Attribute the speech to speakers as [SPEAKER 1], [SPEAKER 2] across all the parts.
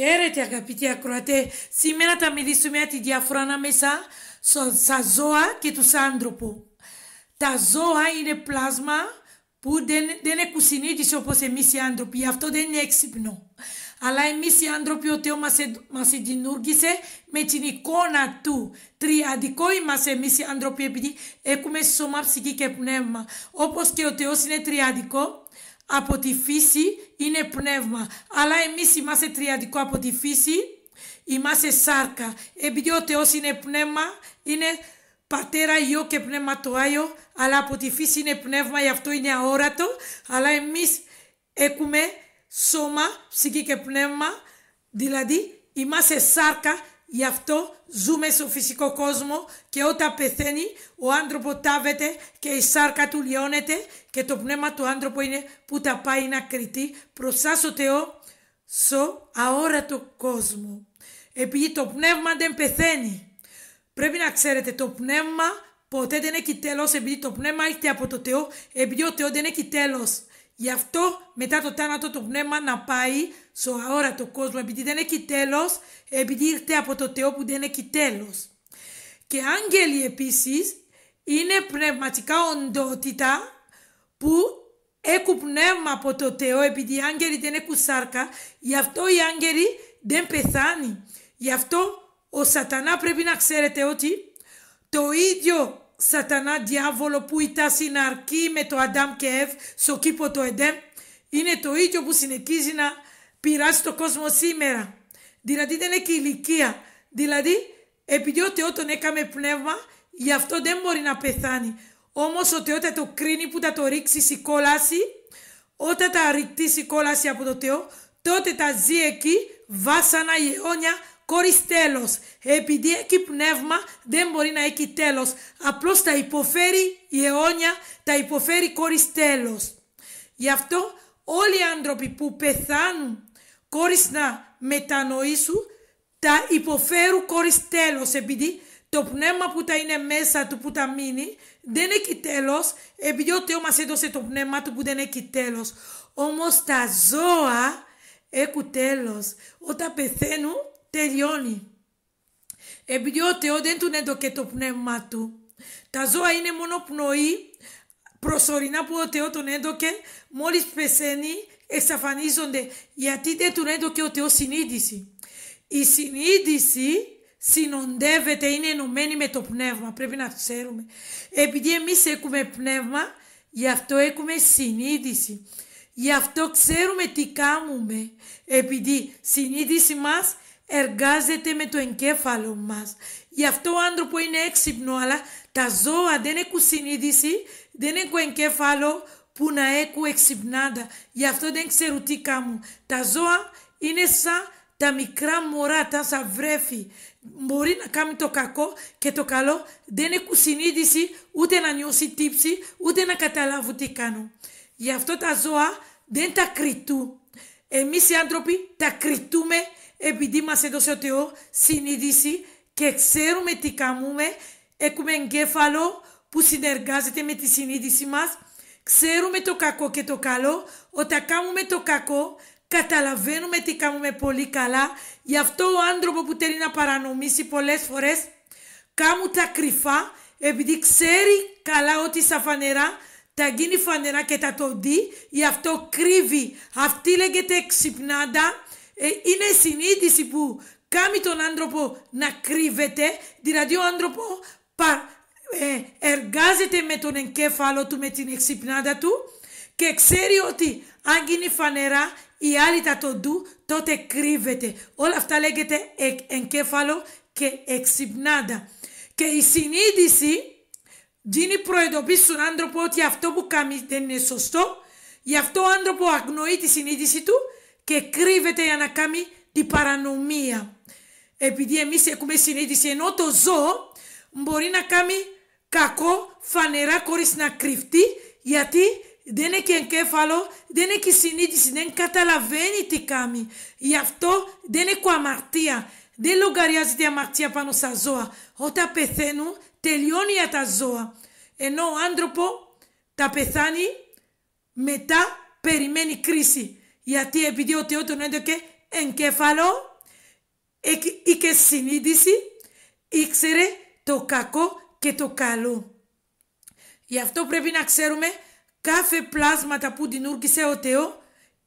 [SPEAKER 1] Χαίρετε αγαπητοί ακροατές, σήμερα θα μιλήσουμε για τη διαφορά ανάμεσα στα ζώα και τους άνθρωπου. Τα ζώα είναι πλάσμα που δεν, δεν έχουν συνείδηση όπως εμείς οι άνθρωποι, αυτό δεν είναι έξυπνο. Αλλά εμείς οι άνθρωποι ο Θεός μας, δημιούργησε με την εικόνα Του. Τριαντικό είμαστε εμείς οι άνθρωποι επειδή έχουμε σώμα, ψυχή και πνεύμα. Όπως και ο Θεός είναι τριαντικό, από τη φύση είναι πνεύμα. Αλλά εμείς είμαστε τριαντικό από τη φύση, είμαστε σάρκα. Επειδή ο Θεός είναι πνεύμα, είναι πατέρα, Υιό και πνεύμα το Άιο, αλλά από τη φύση είναι πνεύμα, γι' αυτό είναι αόρατο. Αλλά εμείς έχουμε σώμα, ψυχή και πνεύμα, δηλαδή είμαστε σάρκα Γι' αυτό ζούμε στο φυσικό κόσμο και όταν πεθαίνει ο άνθρωπος τάβεται και η σάρκα του λιώνεται και το πνεύμα του άνθρωπου είναι που τα πάει να κριτεί προσά στο Θεό στο αόρατο κόσμο. Επειδή το πνεύμα δεν πεθαίνει. Πρέπει να ξέρετε το πνεύμα ποτέ δεν έχει τέλος επειδή το πνεύμα έρχεται από το Θεό επειδή ο Θεός δεν έχει τέλος. Γι' αυτό μετά το θάνατο το πνεύμα να πάει στο αόρατο κόσμο επειδή δεν έχει τέλος, επειδή ήρθε από το Θεό που δεν έχει τέλος. Και άγγελοι επίσης είναι πνευματικά οντότητα που έχουν πνεύμα από το Θεό επειδή οι άγγελοι δεν έχουν σάρκα, γι' αυτό οι άγγελοι δεν πεθάνει. Γι' αυτό ο σατανά πρέπει να ξέρετε ότι το ίδιο σατανά διάβολο που ήταν στην αρκεί με το Αντάμ και Εύ στο κήπο το Εντέμ είναι το ίδιο που συνεχίζει να πειράσει το κόσμο σήμερα. Δηλαδή δεν έχει ηλικία. Δηλαδή επειδή ο Θεός τον έκαμε πνεύμα γι' αυτό δεν μπορεί να πεθάνει. Όμως, ο Θεός θα το κρίνει που θα το ρίξει η κόλαση. Όταν θα ρίξει η κόλαση από το Θεό τότε θα ζει εκεί βάσανα η αιώνια χωρί τέλος. Επειδή εκεί πνεύμα δεν μπορεί να έχει τέλος. Απλώς τα υποφέρει η αιώνια, τα υποφέρει χωρί τέλος. Γι' αυτό όλοι οι άνθρωποι που πεθάνουν χωρί να μετανοήσουν, τα υποφέρουν χωρί τέλος. Επειδή το πνεύμα που τα είναι μέσα του που τα μείνει δεν έχει τέλος, επειδή ο Θεός μας έδωσε το πνεύμα του που δεν έχει τέλος. Όμως τα ζώα έχουν τέλος. Όταν πεθαίνουν τελειώνει. Επειδή ο Θεός δεν του έδωκε το πνεύμα του. Τα ζώα είναι μόνο πνοή προσωρινά που ο Θεός τον έδωκε, μόλις πεθαίνει εξαφανίζονται γιατί δεν του έδωκε ο Θεός συνείδηση. Η συνείδηση συνοντεύεται, είναι ενωμένη με το πνεύμα, πρέπει να ξέρουμε. Επειδή εμείς έχουμε πνεύμα, γι' αυτό έχουμε συνείδηση. Γι' αυτό ξέρουμε τι κάνουμε, επειδή συνείδηση μας εργάζεται με το εγκέφαλο μας. Γι' αυτό ο άνθρωπο είναι έξυπνο, αλλά τα ζώα δεν έχουν συνείδηση, δεν έχουν εγκέφαλο που να έχουν εξυπνάδα. Γι' αυτό δεν ξέρουν τι κάνουν. Τα ζώα είναι σαν τα μικρά μωρά, τα σαν βρέφη. Μπορεί να κάνει το κακό και το καλό, δεν έχουν συνείδηση ούτε να νιώσει τύψη, ούτε να καταλάβουν τι κάνουν. Γι' αυτό τα ζώα δεν τα κριτούν. Εμείς οι άνθρωποι τα κριτούμε επειδή μας έδωσε ο Θεός συνείδηση και ξέρουμε τι κάνουμε, έχουμε εγκέφαλο που συνεργάζεται με τη συνείδηση μας, ξέρουμε το κακό και το καλό, όταν κάνουμε το κακό καταλαβαίνουμε τι κάνουμε πολύ καλά, γι' αυτό ο άνθρωπο που θέλει να παρανομήσει πολλές φορές κάνουν τα κρυφά επειδή ξέρει καλά ότι στα φανερά τα γίνει φανερά και τα το δει, γι' αυτό κρύβει. Αυτή λέγεται ξυπνάντα ε, είναι συνείδηση που κάνει τον άνθρωπο να κρύβεται, δηλαδή ο άνθρωπο πα, ε, εργάζεται με τον εγκέφαλο του, με την εξυπνάδα του και ξέρει ότι αν γίνει φανερά η άλλη τα το του, τότε κρύβεται. Όλα αυτά λέγεται ε, εγκέφαλο και εξυπνάδα. Και η συνείδηση δίνει προειδοποίηση στον άνθρωπο ότι αυτό που κάνει δεν είναι σωστό, γι' αυτό ο άνθρωπο αγνοεί τη συνείδηση του και κρύβεται για να κάνει την παρανομία. Επειδή εμείς έχουμε συνείδηση, ενώ το ζώο μπορεί να κάνει κακό φανερά χωρίς να κρυφτεί, γιατί δεν έχει εγκέφαλο, δεν έχει συνείδηση, δεν καταλαβαίνει τι κάνει. Γι' αυτό δεν έχω αμαρτία. Δεν λογαριάζεται αμαρτία πάνω στα ζώα. Όταν πεθαίνουν, τελειώνει για τα ζώα. Ενώ ο άνθρωπο τα πεθάνει, μετά περιμένει κρίση. Γιατί επειδή ο Θεός τον έδωκε εγκέφαλο είχε συνείδηση, ήξερε το κακό και το καλό. Γι' αυτό πρέπει να ξέρουμε κάθε πλάσματα που δημιούργησε ο Θεός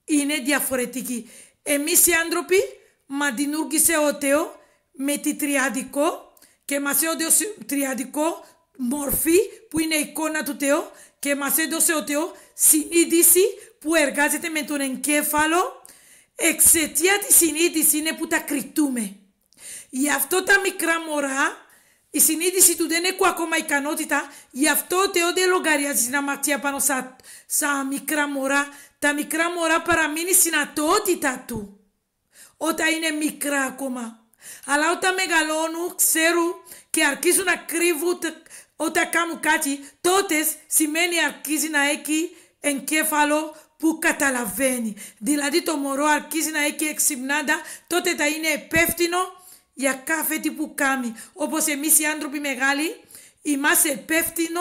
[SPEAKER 1] είναι διαφορετική. Εμείς οι άνθρωποι μα δημιούργησε ο Θεός με τη τριαδικό και μας έδωσε τριαδικό μορφή που είναι εικόνα του Θεού και μας έδωσε ο Θεός συνείδηση που εργάζεται με τον εγκέφαλο εξαιτία της συνείδησης είναι που τα κριτούμε. Γι' αυτό τα μικρά μωρά, η συνείδηση του δεν έχουν ακόμα ικανότητα, γι' αυτό ο Θεός δεν λογαριάζει να ματιά πάνω σαν μικρά μωρά. Τα μικρά μωρά παραμείνει στην ατότητα του, όταν είναι μικρά ακόμα. Αλλά όταν μεγαλώνουν, ξέρουν και αρχίζουν να κρύβουν όταν κάνω κάτι, τότες σημαίνει αρκεί να έχει εγκέφαλο που καταλαβαίνει. Δηλαδή το μωρό αρκεί να έχει εξυπνάντα, τότε θα είναι επεύθυνο για κάθε τι που κάνει. Όπως εμείς οι άνθρωποι μεγάλοι, είμαστε υπεύθυνοι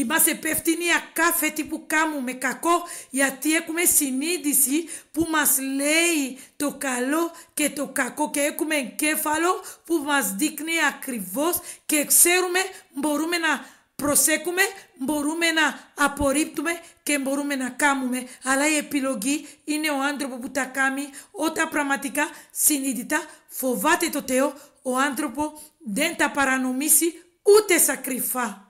[SPEAKER 1] είμαστε υπεύθυνοι για κάθε τι που κάνουμε κακό γιατί έχουμε συνείδηση που μας λέει το καλό και το κακό και έχουμε κέφαλο που μας δείχνει ακριβώς και ξέρουμε μπορούμε να προσέχουμε, μπορούμε να απορρίπτουμε και μπορούμε να κάνουμε. Αλλά η επιλογή είναι ο άνθρωπο που τα κάνει όταν πραγματικά συνειδητά φοβάται το Θεό, ο άνθρωπο δεν τα παρανομήσει ούτε σακριφά.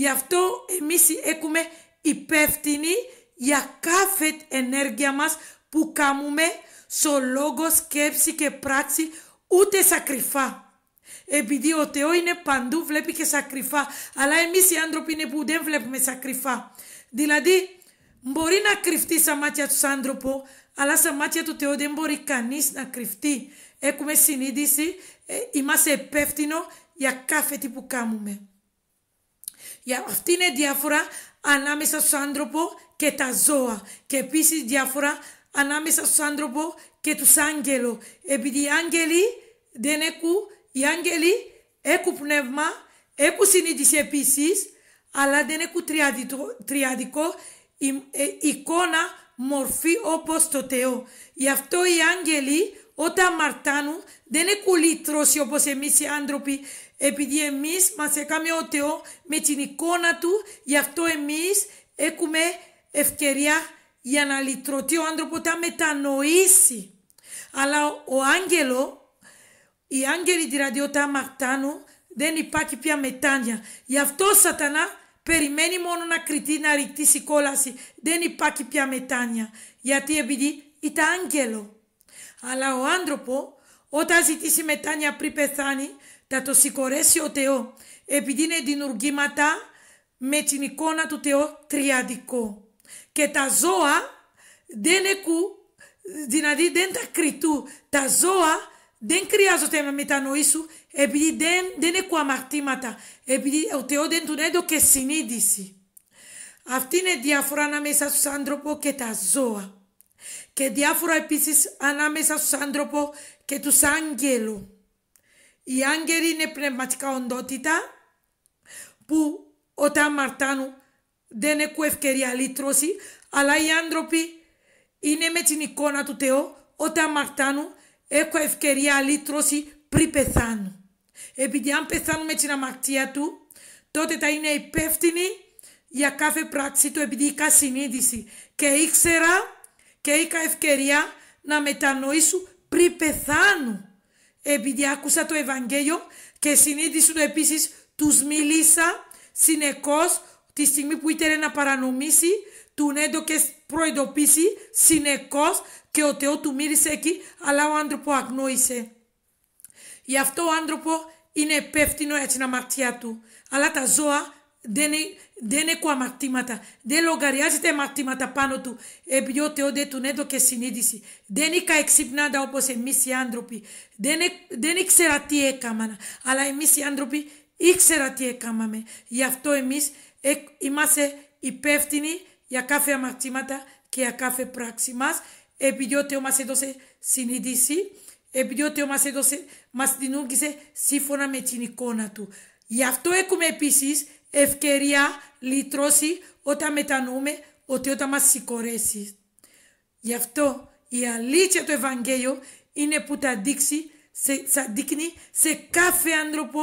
[SPEAKER 1] Γι' αυτό εμείς έχουμε υπεύθυνοι για κάθε ενέργεια μας που κάνουμε στο λόγο, σκέψη και πράξη ούτε σακριφά. Επειδή ο Θεός είναι παντού, βλέπει και σακριφά, Αλλά εμείς οι άνθρωποι είναι που δεν βλέπουμε σακριφά. Δηλαδή, μπορεί να κρυφτεί στα μάτια τους άνθρωπο, αλλά στα μάτια του Θεού δεν μπορεί κανείς να κρυφτεί. Έχουμε συνείδηση, ε, είμαστε υπεύθυνο για κάθε τι που κάνουμε. Για αυτή είναι διαφορά ανάμεσα στον άνθρωπο και τα ζώα. Και επίσης διαφορά ανάμεσα στον άνθρωπο και τους άγγελους. Επειδή οι άγγελοι δεν έχουν, οι άγγελοι έχουν πνεύμα, έχουν συνείδηση επίσης, αλλά δεν έχουν τριαδικό, τριαδικό ε, εικόνα μορφή όπως το Θεό. Γι' αυτό οι άγγελοι όταν μαρτάνουν δεν είναι κουλήτρωση όπως εμείς οι άνθρωποι επειδή εμείς μας έκαμε ο Θεό με την εικόνα Του γι' αυτό εμείς έχουμε ευκαιρία για να λυτρωθεί ο άνθρωπος όταν μετανοήσει. Αλλά ο άγγελο, οι άγγελοι δηλαδή όταν μαρτάνουν δεν υπάρχει πια μετάνοια. Γι' αυτό ο σατανά περιμένει μόνο να κριθεί, να ρητήσει κόλαση. Δεν υπάρχει πια μετάνια, γιατί επειδή ήταν άγγελο. Αλλά ο άνθρωπο, όταν ζητήσει μετάνοια πριν πεθάνει, θα το συγχωρέσει ο Θεό, επειδή είναι δημιουργήματα με την εικόνα του Θεό τριαδικό. Και τα ζώα δεν εκού, δηλαδή δεν τα κριτού, τα ζώα δεν χρειάζεται να μετανοήσω επειδή δεν, δεν έχω αμαρτήματα, επειδή ο Θεός δεν του έδωκε συνείδηση. Αυτή είναι η διαφορά ανάμεσα στους άνθρωπο και τα ζώα. Και διάφορα επίσης ανάμεσα στους άνθρωπο και τους άγγελους Οι άγγελοι είναι πνευματικά οντότητα που όταν μαρτάνουν δεν έχουν ευκαιρία λύτρωση, αλλά οι άνθρωποι είναι με την εικόνα του Θεού όταν μαρτάνουν έχω ευκαιρία αλήτρωση πριν πεθάνω. Επειδή αν πεθάνουμε την αμαρτία του, τότε θα είναι υπεύθυνοι για κάθε πράξη του επειδή είχα συνείδηση και ήξερα και είχα ευκαιρία να μετανοήσω πριν πεθάνω επειδή άκουσα το Ευαγγέλιο και συνείδηση του επίσης τους μίλησα συνεχώς τη στιγμή που ήθελε να παρανομήσει του έντοκες προειδοποίηση συνεχώς και ο Θεός του μύρισε εκεί, αλλά ο άνθρωπο αγνόησε. Γι' αυτό ο άνθρωπο είναι υπεύθυνο για την αμαρτία του. Αλλά τα ζώα δεν, δεν έχουν αμαρτήματα. Δεν λογαριάζεται αμαρτήματα πάνω του. Επειδή ο Θεός δεν του έδωκε συνείδηση. Δεν είχα εξυπνάντα όπως εμείς οι άνθρωποι. Δεν, δεν ήξερα τι έκαναν. Αλλά εμείς οι άνθρωποι ήξερα τι έκαναμε. Γι' αυτό εμείς είμαστε υπεύθυνοι για κάθε αμαρτήματα και για κάθε πράξη μας, επειδή ο Θεός μας έδωσε συνείδηση, επειδή ο Θεός μας, έδωσε, μας δημιούργησε σύμφωνα με την εικόνα Του. Γι' αυτό έχουμε επίσης ευκαιρία λυτρώση όταν μετανοούμε ότι όταν μας συγχωρέσει. Γι' αυτό η αλήθεια του Ευαγγέλιο είναι που τα δείξει, σε, θα δείχνει σε κάθε άνθρωπο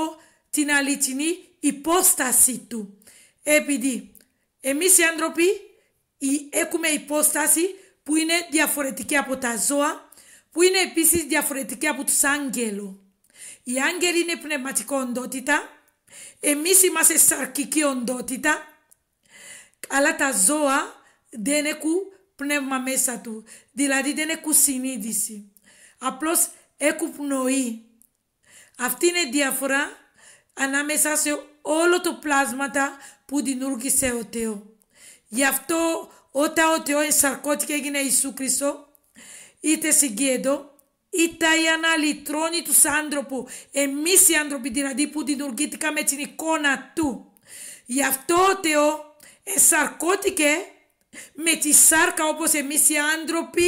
[SPEAKER 1] την αληθινή υπόσταση του. Επειδή εμείς οι άνθρωποι έχουμε υπόσταση που είναι διαφορετική από τα ζώα, που είναι επίσης διαφορετική από τους άγγελους. Οι άγγελοι είναι πνευματική οντότητα, εμείς είμαστε σαρκική οντότητα, αλλά τα ζώα δεν έχουν πνεύμα μέσα τους, δηλαδή δεν έχουν συνείδηση. Απλώς έχουν πνοή. Αυτή είναι η διαφορά ανάμεσα σε όλο το πλάσματα που δημιούργησε ο Θεός. Γι' αυτό όταν ο Θεός εσαρκώθηκε έγινε Ιησού Χριστό, είτε συγκέντο, είτε η αναλυτρώνει του άνθρωπου, εμείς οι άνθρωποι δηλαδή που με την εικόνα του. Γι' αυτό ο Θεός εσαρκώθηκε με τη σάρκα όπως εμείς οι άνθρωποι,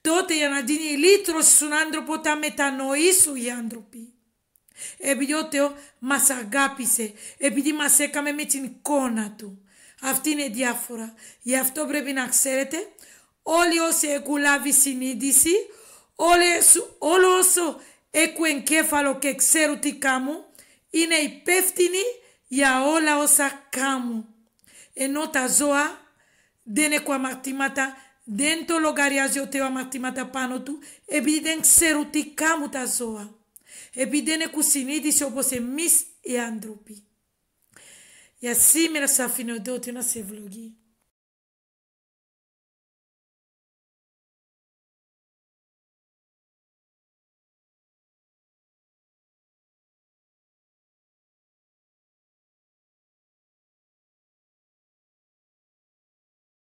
[SPEAKER 1] τότε για να δίνει λύτρωση στον άνθρωπο τα μετανοήσουν οι άνθρωποι. Επειδή ο Θεός μας αγάπησε, επειδή μας έκαμε με την εικόνα Του. Αυτή είναι η διάφορα. Γι' αυτό πρέπει να ξέρετε, όλοι όσοι έχουν λάβει συνείδηση, όλοι όσοι έχουν εγκέφαλο και ξέρουν τι κάνουν, είναι υπεύθυνοι για όλα όσα κάνουν. Ενώ τα ζώα δεν έχουν αμαρτήματα, δεν το λογαριάζει ο Θεός αμαρτήματα πάνω του, επειδή δεν ξέρουν τι κάνουν τα ζώα. Επειδή δεν έχουν συνείδηση όπως εμείς οι άνθρωποι. E assim, meus afinodutos, nosso vlog.